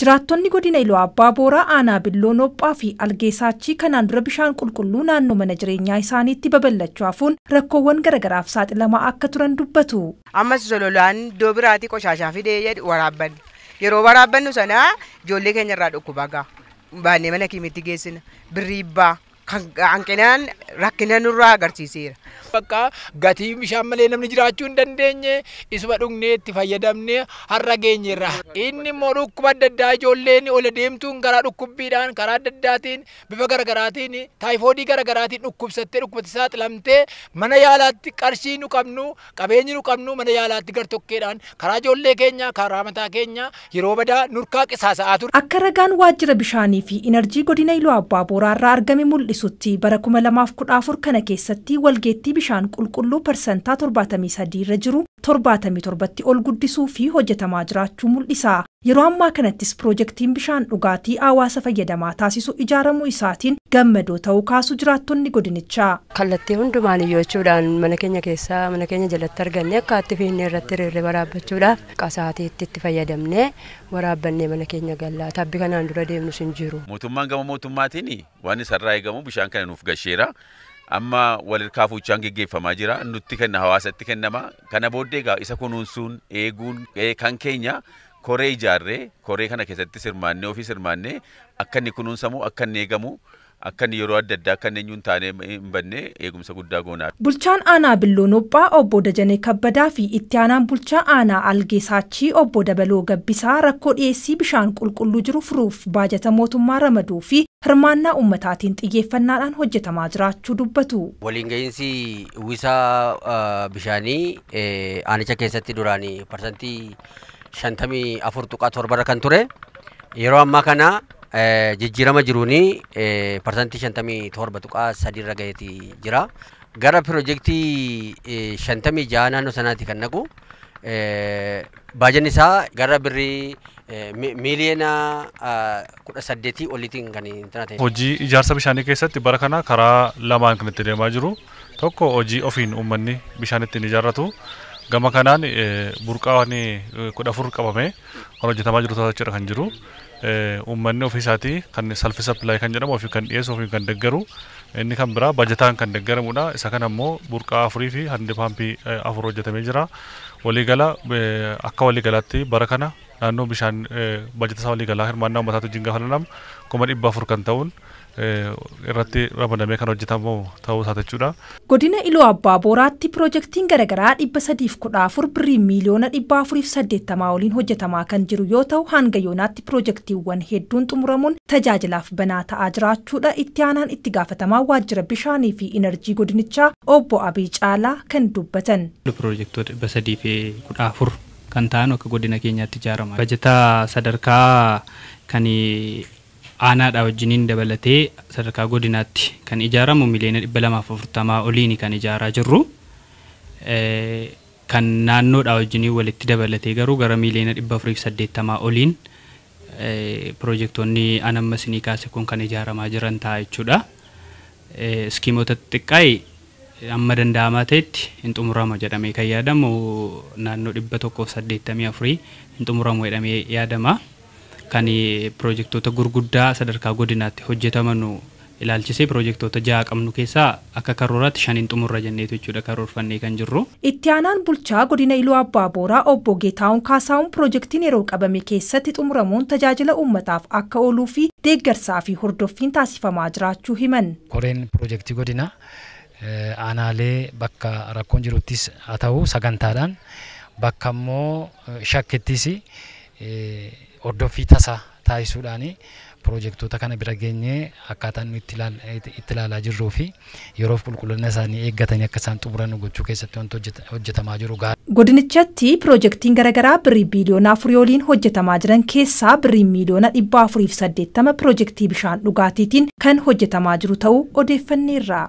Jiraattonni godina iloo Abbaa Booraa Aanaa Billoo nophaa fi Algeessaachii kanaan dura bishaan qulqulluu naannoo mana jireenyaa isaaniitti babal'achuu hafuun rakkoowwan garagaraaf saaxilamaa akka turan dubbatu. Ammas sololaan iddoo biraatii qoshaashaa fidee jedhu Yeroo waraabbannu sana ijoollee keenya irraa dhukkuba gaha. mana kiimitti geessina. Birrii bbaa. kan hanqinaan rakkina nurraa agarsiiseera. Bakka gatii bishaan malee namni jiraachuu hin dandeenye isuma dhugnee itti fayyadamnee har'a geenyerra. Inni immoo dhukkuba adda addaa ijoolleen ol adeemtuun karaa dhukkubbiidhaan karaa adda addaatiin bifa garagaraatiin taayifoodii garagaraatiin dhukkubsattee dhukkubatti saaxilamtee mana yaalaatti qarshii nu qabnu qabeenyi nu qabnu mana yaalaatti gartokkeedhaan karaa ijoollee keenya karaa mataa keenya yeroo badaa nurkaa qisaasa'aa ture. Akka ragaan waajjira bishaanii fi inarjii godina Iluu Abbaa Boraarraa argame mul'isa. mul'isutti bara 2014 kana keessatti walgeettii bishaan qulqulluu parsantaa 73 irra jiru torbatti ol guddisuu fi hojjetamaa jiraachuu mul'isa. Yeroo ammaa kanattis piroojeektiin bishaan dhugaatii hawaasa fayyadamaa taasisu ijaaramuu isaatiin gammadoo ta'u kaasu jiraattonni godinichaa. Kallattii hundumaaniyyoo jechuudhaan mana keenya keessaa mana keenya jalatti arganne akka itti fiinnee irratti hirree waraabbachuudhaaf qasaatiitti itti fayyadamnee waraabannee mana keenya gallaa tabbi kanaan dura deemnus hin jiru. Mootummaan gama mootummaatiin waan eegamu bishaan kana nuuf gasheera. amma wal hirkaafuu ichaan geggeeffamaa jira nutti kenna hawaasatti kennama kana booddee egaa isa kunuunsuun eeguun kan keenya koree ijaarree koree kana keessattis hirmaannee ofiis hirmaannee akka inni kunuunsamu akka inni eegamu akkan yeroo adda addaa kan hin taanee hin banne eegumsa guddaa goonaa. Bulchaan aanaa Billoonoophaa obbo Dajane Kabbadaa fi itti aanaan bulchaa aanaa Algee obbo Dabaloo Gabbisaa rakkoo dhiyeessii bishaan qulqulluu jiru furuuf baajata mootummaa ramaduu fi hirmaannaa uummataatiin xiyyeeffannaadhaan hojjetamaa jiraachuu dubbatu. Waliin gahinsi wisaa bishaanii aanicha keessatti duraanii parsantii shantamii afur tuqaa torbarra kan ture yeroo ammaa kana jijjiirama jiruuni parsantii shantamii torba tuqaa sadiirra gaheeti jira. Gara piroojeektii shantamii jaha naannoo sanaati kan naqu baajan isaa gara birrii miiliyeena kudha saddeetii oliitiin kan ta'e. Hojii ijaarsa bishaanii keessatti bara kana karaa lamaan kan itti deemaa jiru tokko hojii ofiin uummanni bishaan ittiin ijaarratu. gama kanaan burqaan kudha afur qabamee kan hojjetamaa jiru jechuudha kan jiru. Uummanni ofiisaatii kan salfi sappilaay kan jedhamu ofii e, kan dhiyeesu ofii kan deggaru inni kan biraa bajetaan kan deggaramudha. Isa kana immoo burqaa afurii fi handi paampii e, afur hojjetamee jira. Waliigala e, akka waliigalaatti bara kana naannoo bishaan bajeta isaa waliigalaa hirmaannaa uummataatu jingaa falanam kuma dhibba afur kan ta'uun irratti ramadamee kan hojjetamu ta'uu isaa jechuudha. Godina Iluu Abbaa Booraatti piroojektiin garagaraa dhibba sadiif kudha birrii miiliyoona dhibba afuriif saddeettamaa oliin hojjetamaa kan jiru yoo ta'u hanga yoonaatti piroojektiiwwan hedduun xumuramuun tajaajilaaf banaa ta'aa jiraachuudha itti aanaan itti gaafatamaa waajjira bishaanii fi inerjii godinichaa obbo Abii Caalaa kan dubbatan. dhibba fi kan akka godina keenyaatti ijaaramaa Bajetaa sadarkaa kan aanaadha wajjiniin dabalatee sadarkaa godinaatti kan ijaaramu miliyoona dhibba lamaaf afurtamaa oliin kan ijaaraa jirru eh, kan naannoodha wajjiniin walitti dabalatee garuu gara miliyoona dhibba afuriif saddeettamaa oliin eh, piroojektonni anamma sinii kaase kun kan ijaaramaa jiran ta'a jechuudha. Eh, Iskiimota xixiqqaa amma danda'amaa ta'etti hin xumuramu jedhamee kan yaadamu naannoo dhibba tokkoof saddeettamii afurii hin xumuramu jedhamee yaadama. kan piroojektoota gurguddaa sadarkaa godinaatti hojjetaman ilaalchisee piroojektoota ja'a qabnu keessaa akka karooraatti shaniin xumurra jenneetu jechuudha karoorfannee kan jirru. Itti aanaan bulchaa godina Iluu Abbaa Booraa obbo Geetaawun Kaasaawun piroojektiin yeroo qabame keessatti xumuramuun tajaajila uummataaf akka ooluu fi deeggarsaa fi hordoffiin taasifamaa jiraachuu himan. Koreen piroojektii godinaa eh, aanaalee bakka rakkoon jiruttis haa ta'u sagantaadhaan bakka immoo eh, hordoffii tasaa taasisuudhaan piroojektota kana bira geenyee akkaataa nu itti ilaalaa jirruu fi yeroof qulqullina isaanii eeggatanii akka isaan xumuran gochuu keessatti wanti hojjetamaa jiru gaara. Godinichatti piroojektiin garaa birrii biliyoona afurii yooliin hojjetamaa jiran keessaa birrii miiliyoona dhibba afuriif saddeettama piroojektii bishaan dhugaatiitiin kan hojjetamaa jiru ta'u odeeffanneerra.